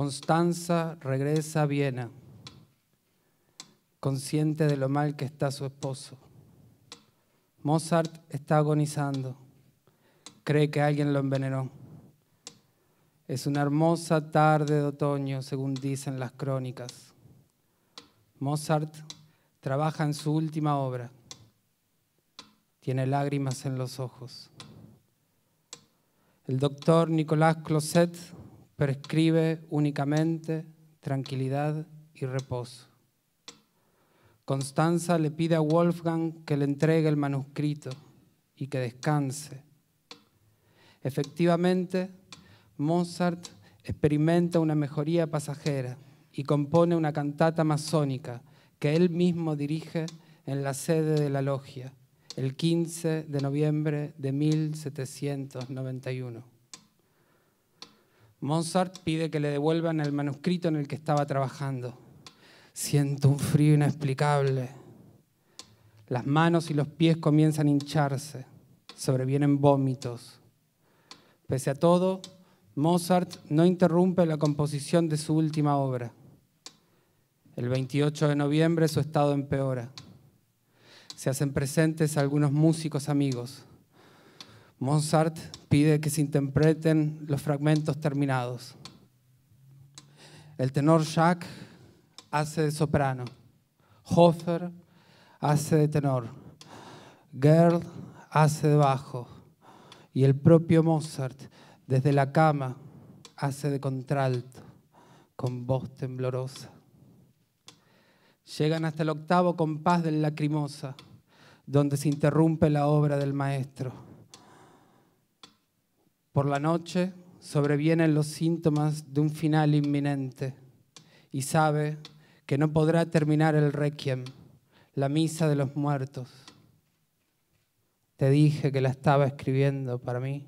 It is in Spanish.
Constanza regresa a Viena, consciente de lo mal que está su esposo. Mozart está agonizando, cree que alguien lo envenenó. Es una hermosa tarde de otoño, según dicen las crónicas. Mozart trabaja en su última obra. Tiene lágrimas en los ojos. El doctor Nicolás Closet prescribe únicamente tranquilidad y reposo. Constanza le pide a Wolfgang que le entregue el manuscrito y que descanse. Efectivamente, Mozart experimenta una mejoría pasajera y compone una cantata masónica que él mismo dirige en la sede de la logia el 15 de noviembre de 1791. Mozart pide que le devuelvan el manuscrito en el que estaba trabajando. Siento un frío inexplicable. Las manos y los pies comienzan a hincharse. Sobrevienen vómitos. Pese a todo, Mozart no interrumpe la composición de su última obra. El 28 de noviembre su estado empeora. Se hacen presentes algunos músicos amigos. Mozart pide que se interpreten los fragmentos terminados. El tenor Jacques hace de soprano, Hofer hace de tenor, Gerd hace de bajo y el propio Mozart desde la cama hace de contralto con voz temblorosa. Llegan hasta el octavo compás del lacrimosa, donde se interrumpe la obra del maestro por la noche sobrevienen los síntomas de un final inminente y sabe que no podrá terminar el requiem, la misa de los muertos. Te dije que la estaba escribiendo para mí.